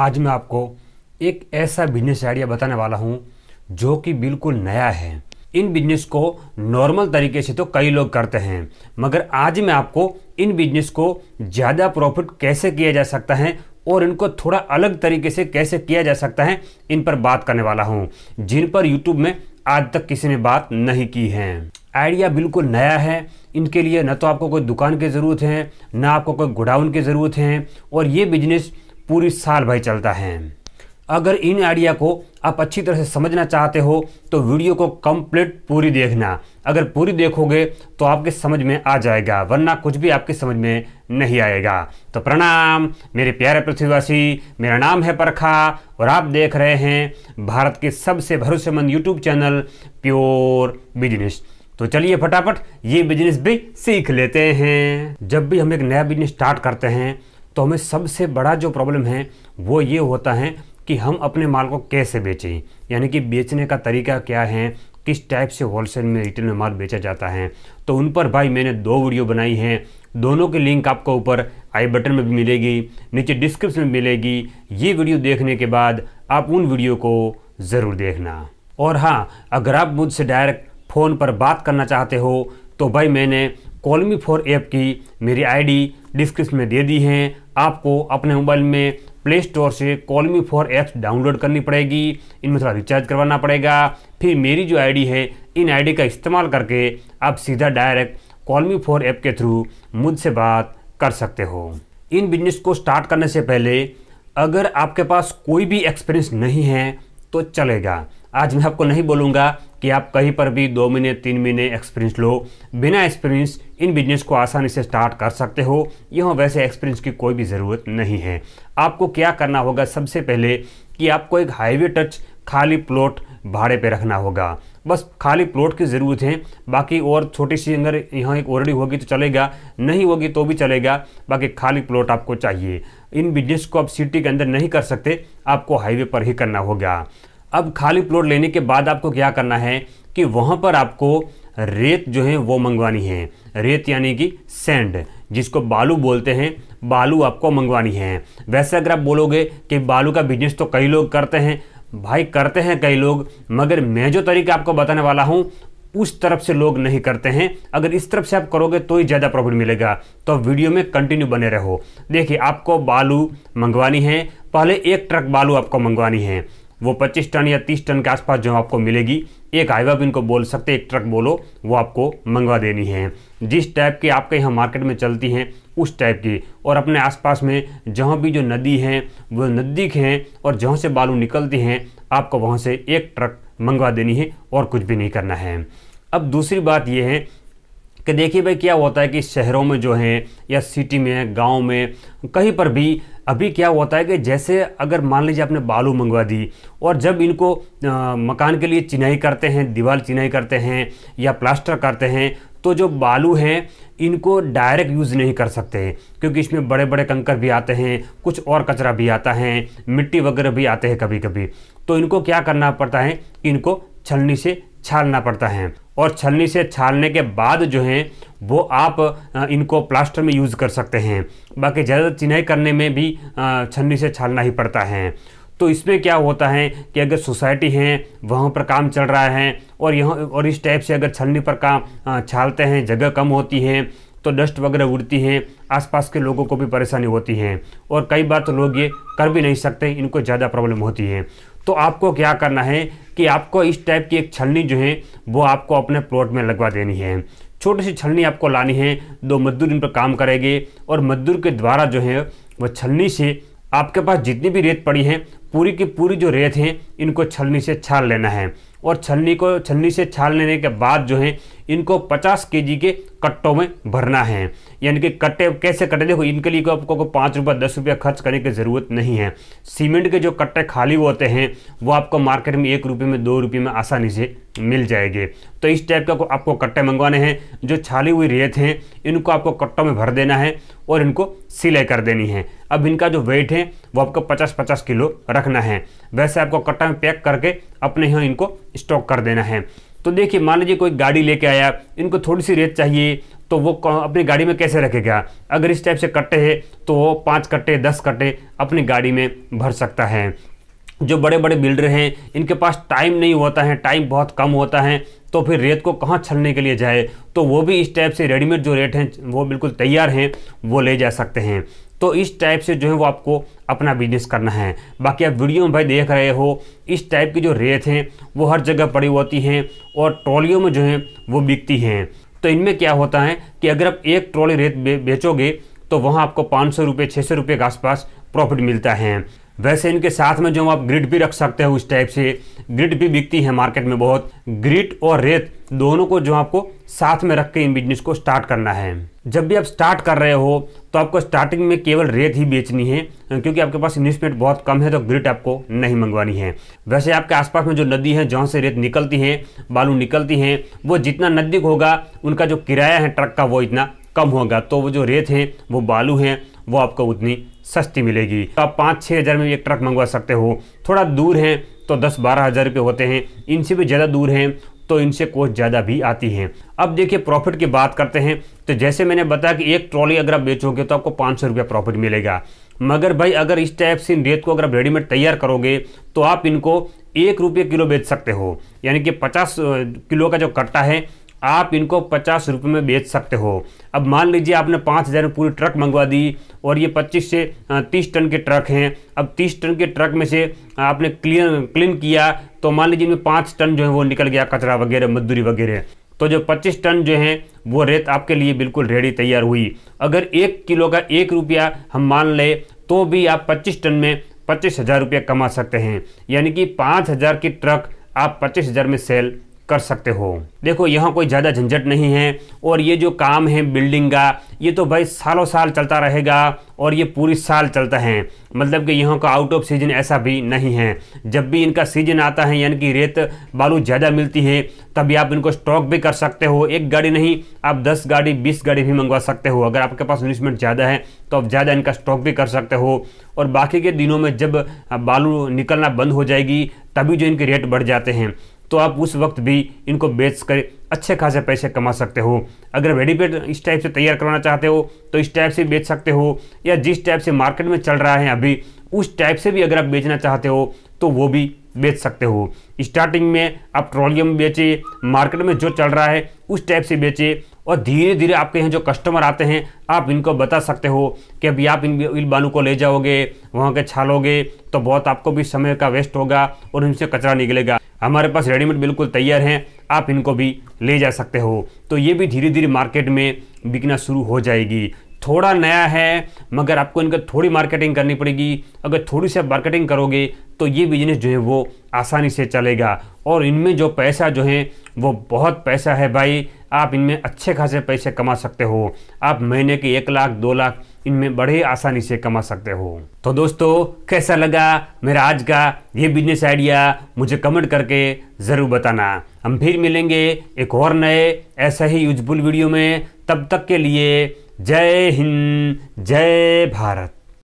आज मैं आपको एक ऐसा बिजनेस आइडिया बताने वाला हूँ जो कि बिल्कुल नया है इन बिजनेस को नॉर्मल तरीके से तो कई लोग करते हैं मगर आज मैं आपको इन बिजनेस को ज़्यादा प्रॉफिट कैसे किया जा सकता है और इनको थोड़ा अलग तरीके से कैसे किया जा सकता है इन पर बात करने वाला हूँ जिन पर यूट्यूब में आज तक किसी ने बात नहीं की है आइडिया बिल्कुल नया है इनके लिए न तो आपको कोई दुकान की ज़रूरत है ना आपको कोई गोडाउन की ज़रूरत है और ये बिजनेस पूरी साल भर चलता है अगर इन आइडिया को आप अच्छी तरह से समझना चाहते हो तो वीडियो को कंप्लीट पूरी देखना अगर पूरी देखोगे तो आपके समझ में आ जाएगा वरना कुछ भी आपके समझ में नहीं आएगा तो प्रणाम मेरे प्यारे पृथ्वीवासी मेरा नाम है परखा और आप देख रहे हैं भारत के सबसे भरोसेमंद यूट्यूब चैनल प्योर बिजनेस तो चलिए फटाफट ये बिजनेस भी सीख लेते हैं जब भी हम एक नया बिजनेस स्टार्ट करते हैं तो हमें सबसे बड़ा जो प्रॉब्लम है वो ये होता है कि हम अपने माल को कैसे बेचें यानी कि बेचने का तरीका क्या है किस टाइप से होलसेल में रिटेल में माल बेचा जाता है तो उन पर भाई मैंने दो वीडियो बनाई हैं दोनों के लिंक आपको ऊपर आई बटन में भी मिलेगी नीचे डिस्क्रिप्शन में मिलेगी ये वीडियो देखने के बाद आप उन वीडियो को ज़रूर देखना और हाँ अगर आप मुझसे डायरेक्ट फ़ोन पर बात करना चाहते हो तो भाई मैंने कॉलमी फॉर ऐप की मेरी आईडी डिस्क्रिप्शन में दे दी है आपको अपने मोबाइल में प्ले स्टोर से कॉलमी फॉर ऐप्स डाउनलोड करनी पड़ेगी इनमें थोड़ा रिचार्ज करवाना पड़ेगा फिर मेरी जो आईडी है इन आईडी का इस्तेमाल करके आप सीधा डायरेक्ट कॉलमी फॉर ऐप के थ्रू मुझसे बात कर सकते हो इन बिजनेस को स्टार्ट करने से पहले अगर आपके पास कोई भी एक्सपीरियंस नहीं है तो चलेगा आज मैं आपको नहीं बोलूँगा कि आप कहीं पर भी दो महीने तीन महीने एक्सपीरियंस लो बिना एक्सपीरियंस इन बिजनेस को आसानी से स्टार्ट कर सकते हो यहाँ वैसे एक्सपीरियंस की कोई भी ज़रूरत नहीं है आपको क्या करना होगा सबसे पहले कि आपको एक हाईवे टच खाली प्लॉट भाड़े पे रखना होगा बस खाली प्लॉट की ज़रूरत है बाकी और छोटी सी अगर यहाँ एक ऑलरेडी होगी तो चलेगा नहीं होगी तो भी चलेगा बाकी खाली प्लॉट आपको चाहिए इन बिजनेस को आप सिटी के अंदर नहीं कर सकते आपको हाईवे पर ही करना होगा अब खाली प्लॉट लेने के बाद आपको क्या करना है कि वहाँ पर आपको रेत जो है वो मंगवानी है रेत यानी कि सेंड जिसको बालू बोलते हैं बालू आपको मंगवानी है वैसे अगर आप बोलोगे कि बालू का बिजनेस तो कई लोग करते हैं भाई करते हैं कई लोग मगर मैं जो तरीका आपको बताने वाला हूँ उस तरफ से लोग नहीं करते हैं अगर इस तरफ से आप करोगे तो ही ज़्यादा प्रॉफिट मिलेगा तो वीडियो में कंटिन्यू बने रहो देखिए आपको बालू मंगवानी है पहले एक ट्रक बालू आपको मंगवानी है वो 25 टन या 30 टन के आसपास जो आपको मिलेगी एक हाईवा भी इनको बोल सकते एक ट्रक बोलो वो आपको मंगवा देनी है जिस टाइप की आपके यहाँ मार्केट में चलती हैं उस टाइप की और अपने आसपास में जहाँ भी जो नदी हैं वो नज़दीक हैं और जहाँ से बालू निकलती हैं आपको वहाँ से एक ट्रक मंगवा देनी है और कुछ भी नहीं करना है अब दूसरी बात यह है कि देखिए भाई क्या होता है कि शहरों में जो हैं या सिटी में गांव में कहीं पर भी अभी क्या होता है कि जैसे अगर मान लीजिए आपने बालू मंगवा दी और जब इनको आ, मकान के लिए चिनाई करते हैं दीवार चिनाई करते हैं या प्लास्टर करते हैं तो जो बालू हैं इनको डायरेक्ट यूज़ नहीं कर सकते क्योंकि इसमें बड़े बड़े कंकर भी आते हैं कुछ और कचरा भी आता है मिट्टी वगैरह भी आते हैं कभी कभी तो इनको क्या करना पड़ता है इनको छलनी से छालना पड़ता है और छलनी से छालने के बाद जो हैं वो आप इनको प्लास्टर में यूज़ कर सकते हैं बाकी ज़्यादा चिनाई करने में भी छलनी से छालना ही पड़ता है तो इसमें क्या होता है कि अगर सोसाइटी है वहाँ पर काम चल रहा है और यहाँ और इस टाइप से अगर छलनी पर काम छालते हैं जगह कम होती है तो डस्ट वगैरह उड़ती हैं आसपास के लोगों को भी परेशानी होती है और कई बार तो लोग ये कर भी नहीं सकते इनको ज़्यादा प्रॉब्लम होती है तो आपको क्या करना है कि आपको इस टाइप की एक छलनी जो है वो आपको अपने प्लॉट में लगवा देनी है छोटी सी छलनी आपको लानी है दो मजदूर इन पर काम करेंगे और मजदूर के द्वारा जो है वह छलनी से आपके पास जितनी भी रेत पड़ी है पूरी की पूरी जो रेत है इनको छलनी से छाल लेना है और छलनी को छलनी से छाल लेने के बाद जो है इनको 50 केजी के कट्टों में भरना है यानी कि कट्टे कैसे कट्टे देखो इनके लिए आपको को पाँच रुपये दस रुपये खर्च करने की ज़रूरत नहीं है सीमेंट के जो कट्टे खाली होते हैं वो आपको मार्केट में एक रुपये में दो रुपये में आसानी से मिल जाएगी तो इस टाइप का आपको कट्टे मंगवाने हैं जो छाली हुई रेत हैं इनको आपको कट्टों में भर देना है और इनको सिलाई कर देनी है अब इनका जो वेट है वो आपको 50-50 किलो रखना है वैसे आपको कट्टा में पैक करके अपने यहाँ इनको स्टॉक कर देना है तो देखिए मान लीजिए कोई गाड़ी लेके आया इनको थोड़ी सी रेत चाहिए तो वो अपनी गाड़ी में कैसे रखेगा अगर इस टाइप से कट्टे हैं तो वो पाँच कट्टे दस कट्टे अपनी गाड़ी में भर सकता है जो बड़े बड़े बिल्डर हैं इनके पास टाइम नहीं होता है टाइम बहुत कम होता है तो फिर रेत को कहाँ छलने के लिए जाए तो वो भी इस टाइप से रेडीमेड जो रेट हैं वो बिल्कुल तैयार हैं वो ले जा सकते हैं तो इस टाइप से जो है वो आपको अपना बिजनेस करना है बाकी आप वीडियो में भाई देख रहे हो इस टाइप की जो रेत हैं वो हर जगह पड़ी होती हैं और ट्रॉलियों में जो है वो बिकती हैं तो इनमें क्या होता है कि अगर आप एक ट्रॉली रेत बेचोगे तो वहाँ आपको पाँच सौ रुपये छः सौ रुपये के आसपास प्रॉफिट मिलता है वैसे इनके साथ में जो आप ग्रिड भी रख सकते हो उस टाइप से ग्रिड भी बिकती है मार्केट में बहुत ग्रिड और रेत दोनों को जो आपको साथ में रख के इन बिजनेस को स्टार्ट करना है जब भी आप स्टार्ट कर रहे हो तो आपको स्टार्टिंग में केवल रेत ही बेचनी है क्योंकि आपके पास इन्वेस्टमेंट बहुत कम है तो ग्रिट आपको नहीं मंगवानी है वैसे आपके आसपास में जो नदी है जहाँ से रेत निकलती है बालू निकलती हैं वो जितना नज़दीक होगा उनका जो किराया है ट्रक का वो इतना कम होगा तो वो जो रेत हैं वो बालू हैं वो आपको उतनी सस्ती मिलेगी तो आप पाँच छः हज़ार में भी एक ट्रक मंगवा सकते हो थोड़ा दूर हैं तो दस बारह हज़ार रुपये होते हैं इनसे भी ज़्यादा दूर हैं तो इनसे कोच ज़्यादा भी आती हैं अब देखिए प्रॉफिट की बात करते हैं तो जैसे मैंने बताया कि एक ट्रॉली अगर आप बेचोगे तो आपको पाँच सौ प्रॉफिट मिलेगा मगर भाई अगर इस टाइप से इन रेत को अगर आप रेडीमेड तैयार करोगे तो आप इनको एक रुपये किलो बेच सकते हो यानी कि पचास किलो का जो कट्टा है आप इनको पचास रुपये में बेच सकते हो अब मान लीजिए आपने पाँच हज़ार में पूरी ट्रक मंगवा दी और ये पच्चीस से तीस टन के ट्रक हैं अब तीस टन के ट्रक में से आपने क्लीन क्लीन किया तो मान लीजिए इनमें पाँच टन जो है वो निकल गया कचरा वगैरह मजदूरी वगैरह तो जो 25 टन जो हैं वो रेत आपके लिए बिल्कुल रेडी तैयार हुई अगर एक किलो का एक रुपया हम मान लें तो भी आप 25 टन में पच्चीस हज़ार रुपया कमा सकते हैं यानी कि पाँच हज़ार की ट्रक आप पच्चीस हज़ार में सेल कर सकते हो देखो यहाँ कोई ज़्यादा झंझट नहीं है और ये जो काम है बिल्डिंग का ये तो भाई सालों साल चलता रहेगा और ये पूरी साल चलता है मतलब कि यहाँ का आउट ऑफ सीजन ऐसा भी नहीं है जब भी इनका सीजन आता है यानी कि रेत बालू ज़्यादा मिलती है तभी आप इनको स्टॉक भी कर सकते हो एक गाड़ी नहीं आप दस गाड़ी बीस गाड़ी भी मंगवा सकते हो अगर आपके पास इन्वेस्टमेंट ज़्यादा है तो आप ज़्यादा इनका स्टॉक भी कर सकते हो और बाकी के दिनों में जब बालू निकलना बंद हो जाएगी तभी जो इनके रेट बढ़ जाते हैं तो आप उस वक्त भी इनको बेच कर अच्छे खासे पैसे कमा सकते हो अगर रेडीमेड इस टाइप से तैयार करवाना चाहते हो तो इस टाइप से बेच सकते हो या जिस टाइप से मार्केट में चल रहा है अभी उस टाइप से भी अगर आप बेचना चाहते हो तो वो भी बेच सकते हो स्टार्टिंग में आप ट्रोलियम बेचे मार्केट में जो चल रहा है उस टाइप से बेचे और धीरे धीरे आपके यहाँ जो कस्टमर आते हैं आप इनको बता सकते हो कि अभी आप इन इन बालू को ले जाओगे वहाँ के छालोगे तो बहुत आपको भी समय का वेस्ट होगा और इनसे कचरा निकलेगा हमारे पास रेडीमेड बिल्कुल तैयार हैं आप इनको भी ले जा सकते हो तो ये भी धीरे धीरे मार्केट में बिकना शुरू हो जाएगी थोड़ा नया है मगर आपको इनका थोड़ी मार्केटिंग करनी पड़ेगी अगर थोड़ी सी आप मार्केटिंग करोगे तो ये बिजनेस जो है वो आसानी से चलेगा और इनमें जो पैसा जो है वो बहुत पैसा है भाई आप इनमें अच्छे खासे पैसे कमा सकते हो आप महीने के एक लाख दो लाख इनमें बड़े आसानी से कमा सकते हो तो दोस्तों कैसा लगा मेरा आज का ये बिजनेस आइडिया मुझे कमेंट करके ज़रूर बताना हम फिर मिलेंगे एक और नए ऐसा ही यूजफुल वीडियो में तब तक के लिए जय हिंद जय भारत